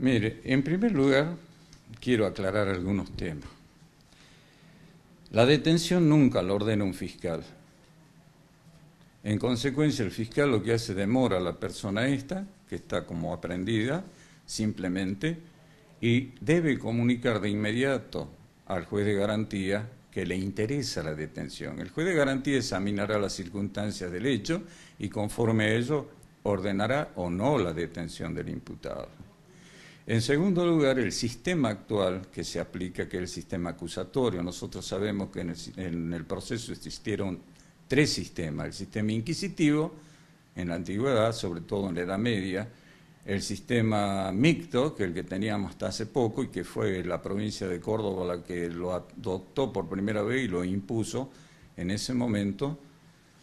Mire, en primer lugar, quiero aclarar algunos temas. La detención nunca la ordena un fiscal. En consecuencia, el fiscal lo que hace demora a la persona esta, que está como aprendida, simplemente, y debe comunicar de inmediato al juez de garantía que le interesa la detención. El juez de garantía examinará las circunstancias del hecho y conforme a ello ordenará o no la detención del imputado. En segundo lugar, el sistema actual que se aplica, que es el sistema acusatorio. Nosotros sabemos que en el, proceso existieron tres sistemas, el sistema inquisitivo en la antigüedad, sobre todo en la Edad Media, el sistema mixto, que es el que teníamos hasta hace poco y que fue la provincia de Córdoba la que lo adoptó por primera vez y lo impuso en ese momento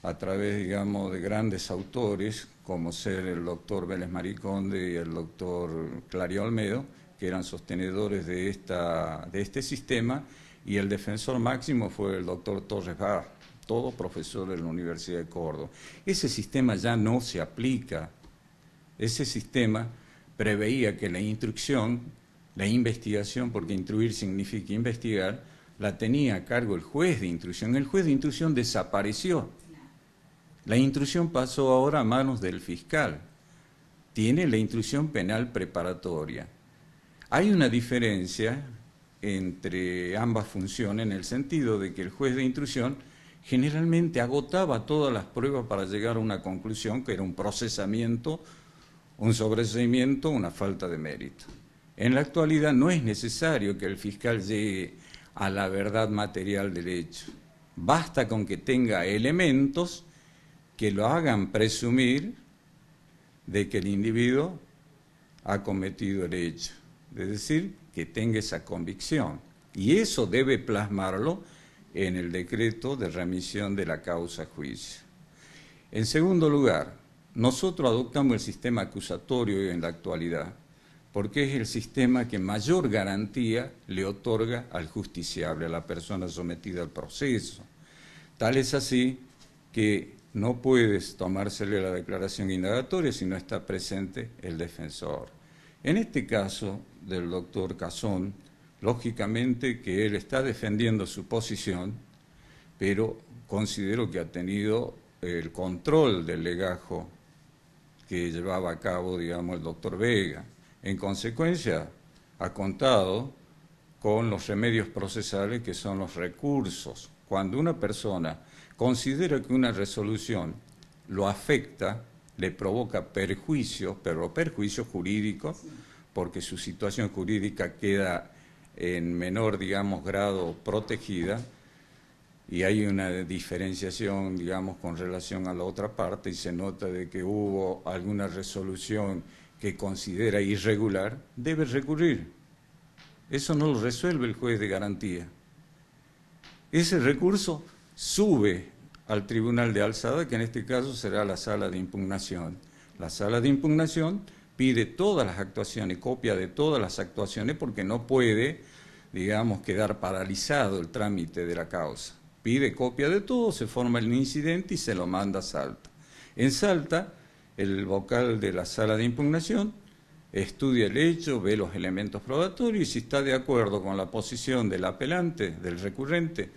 a través, digamos, de grandes autores como ser el doctor Vélez Mariconde y el doctor Clario Olmedo, que eran sostenedores de, esta, de este sistema, y el defensor máximo fue el doctor Torres Bar, todo profesor de la Universidad de Córdoba. Ese sistema ya no se aplica. Ese sistema preveía que la instrucción, la investigación, porque instruir significa investigar, la tenía a cargo el juez de instrucción. El juez de instrucción desapareció la intrusión pasó ahora a manos del fiscal. Tiene la intrusión penal preparatoria. Hay una diferencia entre ambas funciones en el sentido de que el juez de intrusión generalmente agotaba todas las pruebas para llegar a una conclusión que era un procesamiento, un sobreseimiento, una falta de mérito. En la actualidad no es necesario que el fiscal llegue a la verdad material del hecho. Basta con que tenga elementos que lo hagan presumir de que el individuo ha cometido el hecho, es decir, que tenga esa convicción. Y eso debe plasmarlo en el decreto de remisión de la causa a juicio. En segundo lugar, nosotros adoptamos el sistema acusatorio en la actualidad, porque es el sistema que mayor garantía le otorga al justiciable, a la persona sometida al proceso. Tal es así que no puedes tomársele la declaración indagatoria si no está presente el defensor. En este caso del doctor Cazón, lógicamente que él está defendiendo su posición, pero considero que ha tenido eh, el control del legajo que llevaba a cabo, digamos, el doctor Vega. En consecuencia, ha contado con los remedios procesales que son los recursos. Cuando una persona considera que una resolución lo afecta, le provoca perjuicios, pero perjuicios jurídicos, porque su situación jurídica queda en menor, digamos, grado protegida, y hay una diferenciación, digamos, con relación a la otra parte, y se nota de que hubo alguna resolución que considera irregular, debe recurrir. Eso no lo resuelve el juez de garantía. Ese recurso sube al Tribunal de Alzada, que en este caso será la sala de impugnación. La sala de impugnación pide todas las actuaciones, copia de todas las actuaciones, porque no puede, digamos, quedar paralizado el trámite de la causa. Pide copia de todo, se forma el incidente y se lo manda a Salta. En Salta, el vocal de la sala de impugnación estudia el hecho, ve los elementos probatorios y si está de acuerdo con la posición del apelante, del recurrente,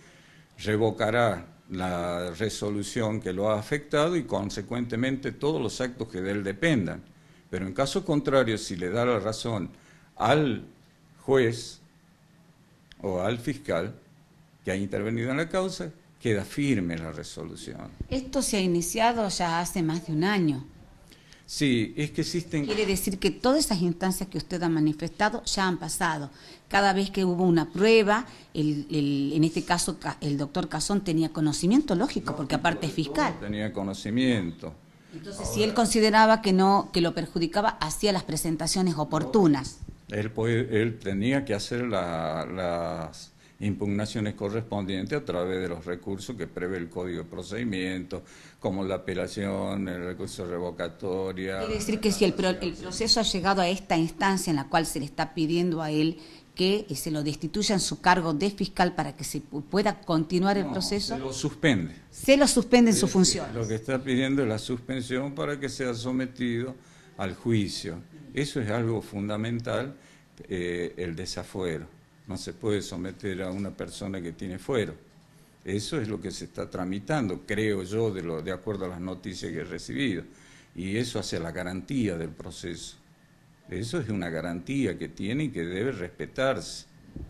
revocará la resolución que lo ha afectado y consecuentemente todos los actos que de él dependan. Pero en caso contrario, si le da la razón al juez o al fiscal que ha intervenido en la causa, queda firme la resolución. Esto se ha iniciado ya hace más de un año. Sí, es que existen... Quiere decir que todas esas instancias que usted ha manifestado ya han pasado. Cada vez que hubo una prueba, en este caso el doctor Cazón tenía conocimiento, lógico, porque aparte es fiscal. Tenía conocimiento. Entonces, si él consideraba que no que lo perjudicaba, hacía las presentaciones oportunas. Él, él tenía que hacer las impugnaciones correspondientes a través de los recursos que prevé el Código de Procedimiento, como la apelación, el recurso revocatoria. Quiere decir que si el, proceso ha llegado a esta instancia en la cual se le está pidiendo a él que eh, se lo destituya en su cargo de fiscal para que se pueda continuar el proceso? Se lo suspende. Se lo suspende en su función. Lo que está pidiendo es la suspensión para que sea sometido al juicio. Eso es algo fundamental, eh, el desafuero no se puede someter a una persona que tiene fuero. Eso es lo que se está tramitando, creo yo, de, acuerdo a las noticias que he recibido. Y eso hace la garantía del proceso. Eso es una garantía que tiene y que debe respetarse.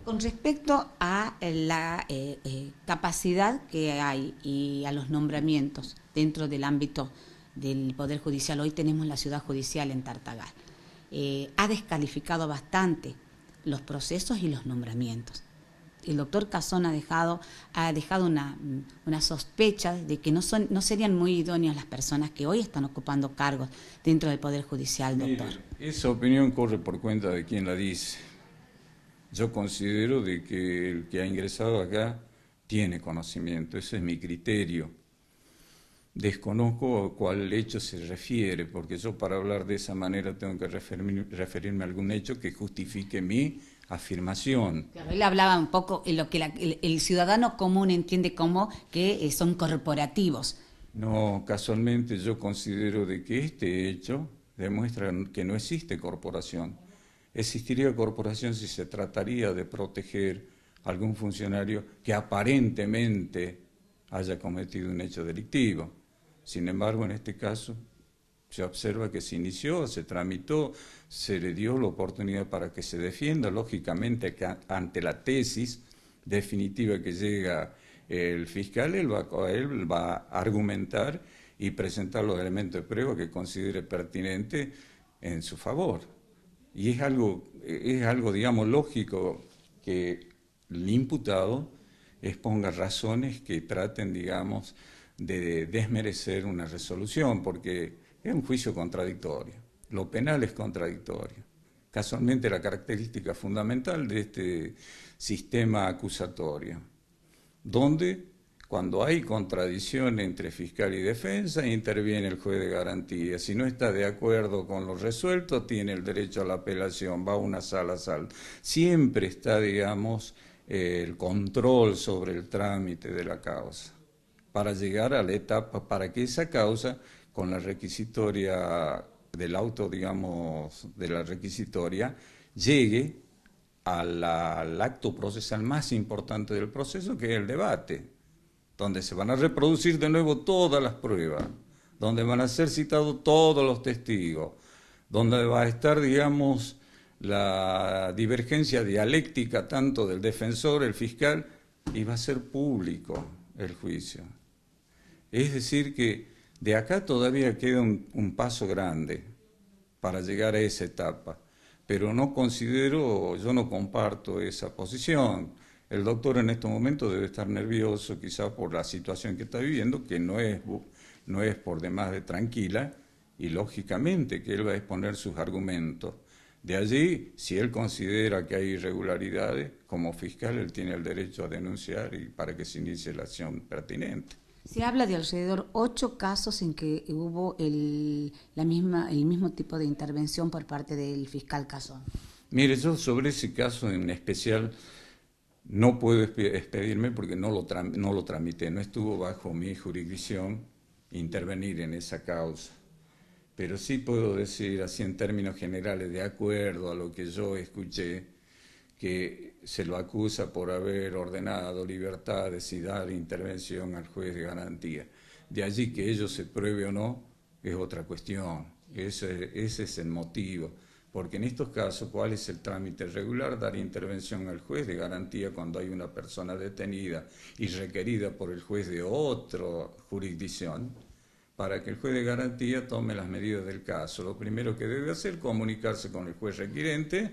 Con respecto a eh, la eh, eh, capacidad que hay y a los nombramientos dentro del ámbito del Poder Judicial, hoy tenemos la ciudad judicial en Tartagal. ha descalificado bastante los procesos y los nombramientos. El doctor Cazón ha dejado, ha dejado una, sospecha de que no, son, no serían muy idóneas las personas que hoy están ocupando cargos dentro del Poder Judicial, doctor. esa opinión corre por cuenta de quien la dice. Yo considero de que el que ha ingresado acá tiene conocimiento, ese es mi criterio Desconozco a cuál hecho se refiere, porque yo para hablar de esa manera tengo que referirme, a algún hecho que justifique mi afirmación. él hablaba un poco de lo que el, ciudadano común entiende como que eh, son corporativos. No, casualmente yo considero de que este hecho demuestra que no existe corporación. Existiría corporación si se trataría de proteger algún funcionario que aparentemente haya cometido un hecho delictivo. Sin embargo, en este caso se observa que se inició, se tramitó, se le dio la oportunidad para que se defienda, lógicamente ante la tesis definitiva que llega el fiscal, él va, él va a argumentar y presentar los elementos de prueba que considere pertinente en su favor. Y es algo, es algo digamos, lógico que el imputado exponga razones que traten, digamos, de desmerecer una resolución, porque es un juicio contradictorio. Lo penal es contradictorio. Casualmente la característica fundamental de este sistema acusatorio, donde cuando hay contradicción entre fiscal y defensa, interviene el juez de garantía. Si no está de acuerdo con lo resuelto, tiene el derecho a la apelación, va a una sala sal. Siempre está, digamos, el control sobre el trámite de la causa para llegar a la etapa, para que esa causa, con la requisitoria del auto, digamos, de la requisitoria, llegue al acto procesal más importante del proceso, que es el debate, donde se van a reproducir de nuevo todas las pruebas, donde van a ser citados todos los testigos, donde va a estar, digamos, la divergencia dialéctica tanto del defensor, el fiscal, y va a ser público el juicio. Es decir, que de acá todavía queda un, paso grande para llegar a esa etapa, pero no considero, yo no comparto esa posición. El doctor en este momento debe estar nervioso quizá por la situación que está viviendo, que no es, no es por demás de tranquila, y lógicamente que él va a exponer sus argumentos. De allí, si él considera que hay irregularidades, como fiscal él tiene el derecho a denunciar y para que se inicie la acción pertinente. Se habla de alrededor ocho casos en que hubo el, la misma, el mismo tipo de intervención por parte del fiscal Casón. Mire, yo sobre ese caso en especial no puedo expedirme porque no lo, no lo tramité, no estuvo bajo mi jurisdicción intervenir en esa causa. Pero sí puedo decir, así en términos generales, de acuerdo a lo que yo escuché, que se lo acusa por haber ordenado libertades y dar intervención al juez de garantía. De allí que ello se pruebe o no es otra cuestión. Ese, es el motivo. Porque en estos casos, ¿cuál es el trámite regular? Dar intervención al juez de garantía cuando hay una persona detenida y requerida por el juez de otra jurisdicción para que el juez de garantía tome las medidas del caso. Lo primero que debe hacer es comunicarse con el juez requirente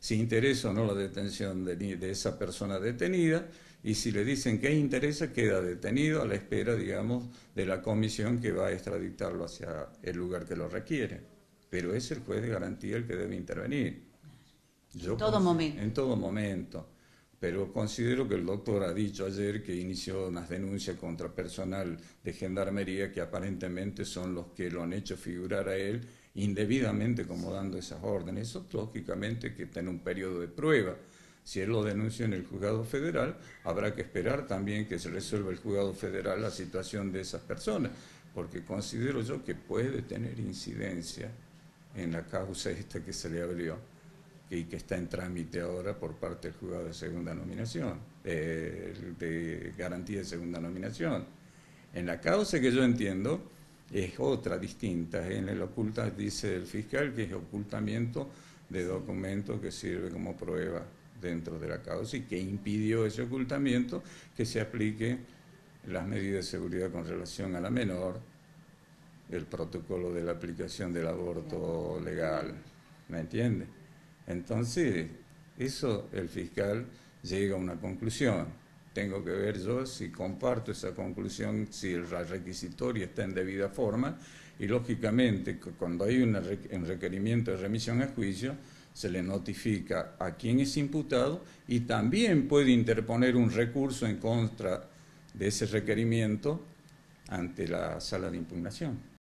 si interesa o no la detención de, esa persona detenida, y si le dicen que interesa, queda detenido a la espera, digamos, de la comisión que va a extraditarlo hacia el lugar que lo requiere. Pero es el juez de garantía el que debe intervenir. en todo momento. En todo momento. Pero considero que el doctor ha dicho ayer que inició unas denuncias contra personal de gendarmería que aparentemente son los que lo han hecho figurar a él indebidamente como dando esas órdenes. Eso lógicamente que está en un periodo de prueba. Si él lo denuncia en el juzgado federal, habrá que esperar también que se resuelva el juzgado federal la situación de esas personas, porque considero yo que puede tener incidencia en la causa esta que se le abrió y que está en trámite ahora por parte del juzgado de segunda nominación, de, eh, de garantía de segunda nominación. En la causa que yo entiendo, es otra distinta. En el oculta, dice el fiscal, que es ocultamiento de documentos que sirve como prueba dentro de la causa y que impidió ese ocultamiento que se aplique las medidas de seguridad con relación a la menor, el protocolo de la aplicación del aborto legal. ¿Me entiende? Entonces, eso el fiscal llega a una conclusión tengo que ver yo si comparto esa conclusión, si el requisitorio está en debida forma, y lógicamente cuando hay un requerimiento de remisión a juicio, se le notifica a quien es imputado y también puede interponer un recurso en contra de ese requerimiento ante la sala de impugnación.